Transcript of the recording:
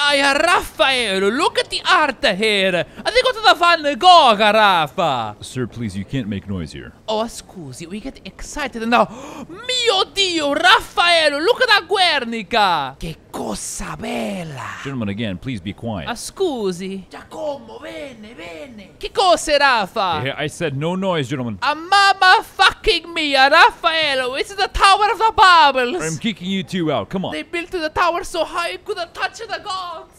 Aia, Raphael, look at the art here! Have they got the Van Gogh, Rafa? Sir, please, you can't make noise here. Oh, scusi, we get excited now. Mio Dio, Raphael, look at that Guernica! cosa Gentlemen, again, please be quiet. Ah, scusi. Giacomo, bene, bene. Che cosa, Rafa? Yeah, I said no noise, gentlemen. A ah, mama fucking mia, Raffaello, it's the Tower of the Babels. I'm kicking you two out, come on. They built the tower so high it couldn't touch the gods.